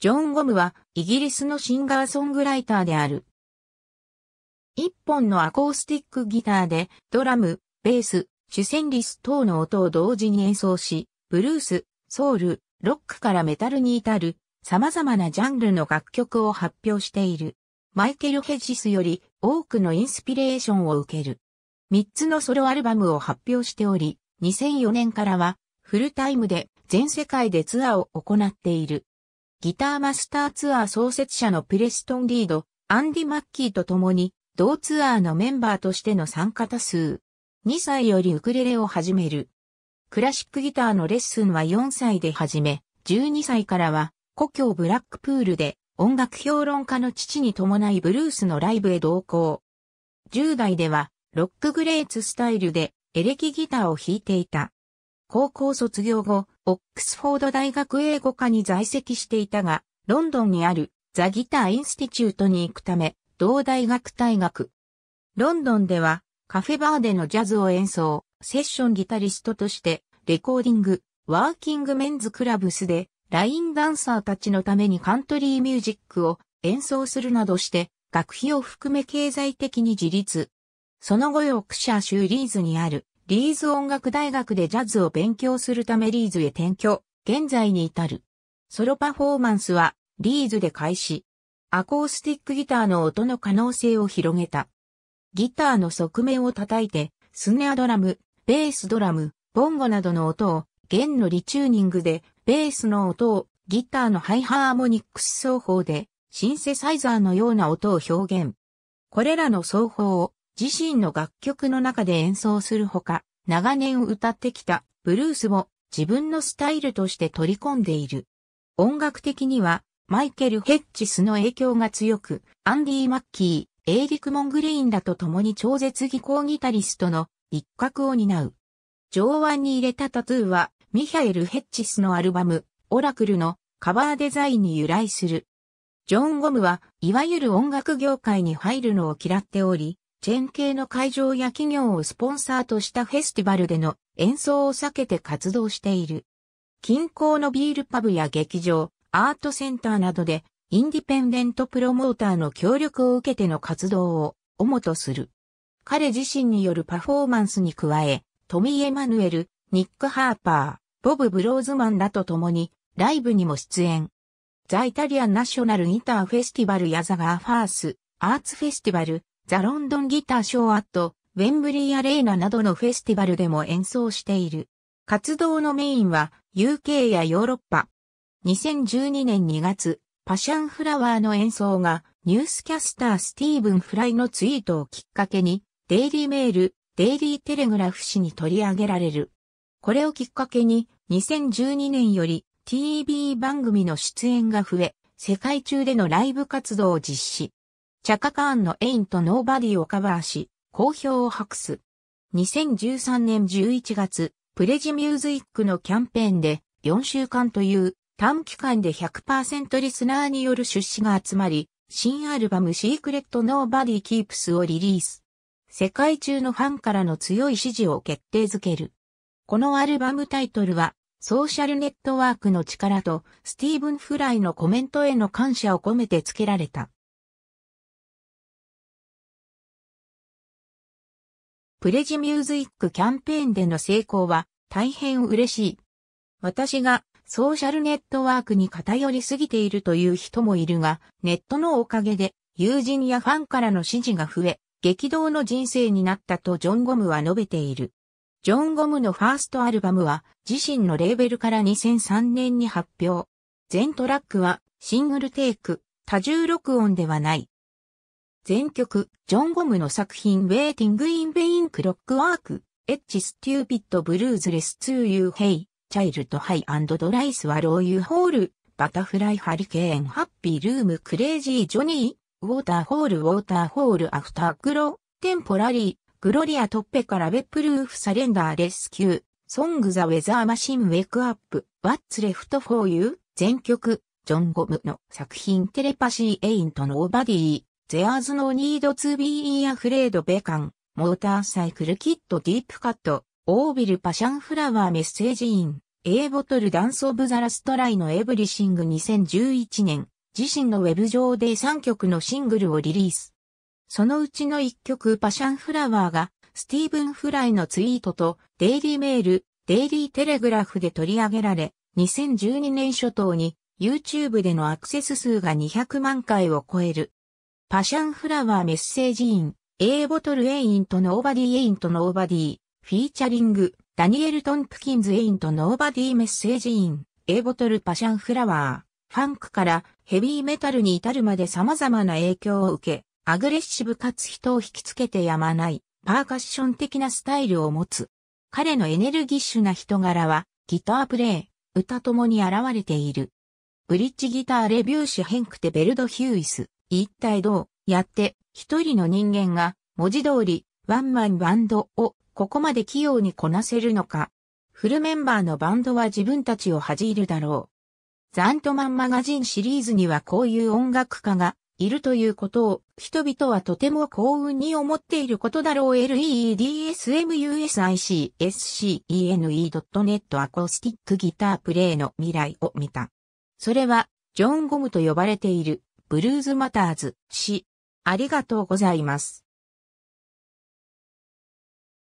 ジョン・ゴムはイギリスのシンガーソングライターである。一本のアコースティックギターでドラム、ベース、主旋律等の音を同時に演奏し、ブルース、ソウル、ロックからメタルに至る様々なジャンルの楽曲を発表している。マイケル・ヘジスより多くのインスピレーションを受ける。三つのソロアルバムを発表しており、2004年からはフルタイムで全世界でツアーを行っている。ギターマスターツアー創設者のプレストン・リード、アンディ・マッキーと共に、同ツアーのメンバーとしての参加多数。2歳よりウクレレを始める。クラシックギターのレッスンは4歳で始め、12歳からは、故郷ブラックプールで、音楽評論家の父に伴いブルースのライブへ同行。10代では、ロックグレーツスタイルで、エレキギターを弾いていた。高校卒業後、オックスフォード大学英語科に在籍していたが、ロンドンにあるザ・ギター・インスティチュートに行くため、同大学退学。ロンドンでは、カフェバーでのジャズを演奏、セッションギタリストとして、レコーディング、ワーキングメンズクラブスで、ラインダンサーたちのためにカントリーミュージックを演奏するなどして、学費を含め経済的に自立。その後ヨークシャー州リーズにあるリーズ音楽大学でジャズを勉強するためリーズへ転居、現在に至る。ソロパフォーマンスはリーズで開始。アコースティックギターの音の可能性を広げた。ギターの側面を叩いて、スネアドラム、ベースドラム、ボンゴなどの音を弦のリチューニングで、ベースの音をギターのハイハーモニックス奏法で、シンセサイザーのような音を表現。これらの奏法を自身の楽曲の中で演奏するほか、長年歌ってきたブルースを自分のスタイルとして取り込んでいる。音楽的にはマイケル・ヘッジスの影響が強く、アンディ・マッキー、エイリク・モングレインらと共に超絶技巧ギタリストの一角を担う。上腕に入れたタトゥーは、ミハエル・ヘッジスのアルバム、オラクルのカバーデザインに由来する。ジョン・ゴムは、いわゆる音楽業界に入るのを嫌っており、チェーン系の会場や企業をスポンサーとしたフェスティバルでの演奏を避けて活動している。近郊のビールパブや劇場、アートセンターなどで、インディペンデントプロモーターの協力を受けての活動を主とする。彼自身によるパフォーマンスに加え、トミー・エマヌエル、ニック・ハーパー、ボブ・ブローズマンらと共に、ライブにも出演。ザ・イタリアン・ナショナル・ギター・フェスティバルやザ・ガー・ファース、アーツ・フェスティバル、ザ・ロンドンギターショーアット、ウェンブリーアレーナなどのフェスティバルでも演奏している。活動のメインは UK やヨーロッパ。2012年2月、パシャンフラワーの演奏がニュースキャスタースティーブン・フライのツイートをきっかけに、デイリーメール、デイリーテレグラフ紙に取り上げられる。これをきっかけに、2012年より TV 番組の出演が増え、世界中でのライブ活動を実施。チャカカーンのエインとノーバディをカバーし、好評を博す。2013年11月、プレジミューズイックのキャンペーンで4週間という短期間で100%リスナーによる出資が集まり、新アルバムシークレットノーバディキープスをリリース。世界中のファンからの強い支持を決定づける。このアルバムタイトルは、ソーシャルネットワークの力とスティーブン・フライのコメントへの感謝を込めて付けられた。プレジミューズイックキャンペーンでの成功は大変嬉しい。私がソーシャルネットワークに偏りすぎているという人もいるが、ネットのおかげで友人やファンからの支持が増え、激動の人生になったとジョン・ゴムは述べている。ジョン・ゴムのファーストアルバムは自身のレーベルから2003年に発表。全トラックはシングルテイク、多重録音ではない。全曲、ジョン・ゴムの作品、ウェイティング・イン・ベイン・クロックワーク、エッチ・ステューピッド・ブルーズ・レス・ツー・ユー・ヘイ、チャイルド・ハイ・アンド・ドライ・スワロー・ユー・ホール、バタフライ・ハリケーン・ハッピー・ルーム・クレイジー・ジョニー、ウォーター・ホール・ウォーター・ホール・アフター・グロー、テンポラリー、グロリア・トッペからベップ・ルーフ・サレンダー・レスキュー、ソング・ザ・ウェザー・マシン・ウェイク・アップ、ワッツ・レフト・フォー・ユー、全曲、ジョン・ゴムの作品テレパシー・エイント・ノーバディー、ゼアーズの s no n e e ー to be a f ベカン、モーターサイクルキットディープカット、オービルパシャンフラワーメッセージイン、A ボトルダンスオブザラストライのエブリシング2011年、自身のウェブ上で3曲のシングルをリリース。そのうちの1曲パシャンフラワーが、スティーブン・フライのツイートと、デイリーメール、デイリーテレグラフで取り上げられ、2012年初頭に、YouTube でのアクセス数が200万回を超える。パシャンフラワーメッセージイン、A ボトルエイントノーバディエイントノーバディ、フィーチャリング、ダニエル・トンプキンズエイントノーバディメッセージイン、A ボトルパシャンフラワー、ファンクからヘビーメタルに至るまで様々な影響を受け、アグレッシブかつ人を引きつけてやまない、パーカッション的なスタイルを持つ。彼のエネルギッシュな人柄は、ギタープレイ、歌ともに現れている。ブリッジギターレビュー誌ヘンクテベルド・ヒューイス。一体どうやって一人の人間が文字通りワンマンバンドをここまで器用にこなせるのか。フルメンバーのバンドは自分たちを恥じるだろう。ザントマンマガジンシリーズにはこういう音楽家がいるということを人々はとても幸運に思っていることだろう LEDSMUSICSCENE.net アコースティックギタープレイの未来を見た。それはジョン・ゴムと呼ばれているブルーズマターズ、し、ありがとうございます。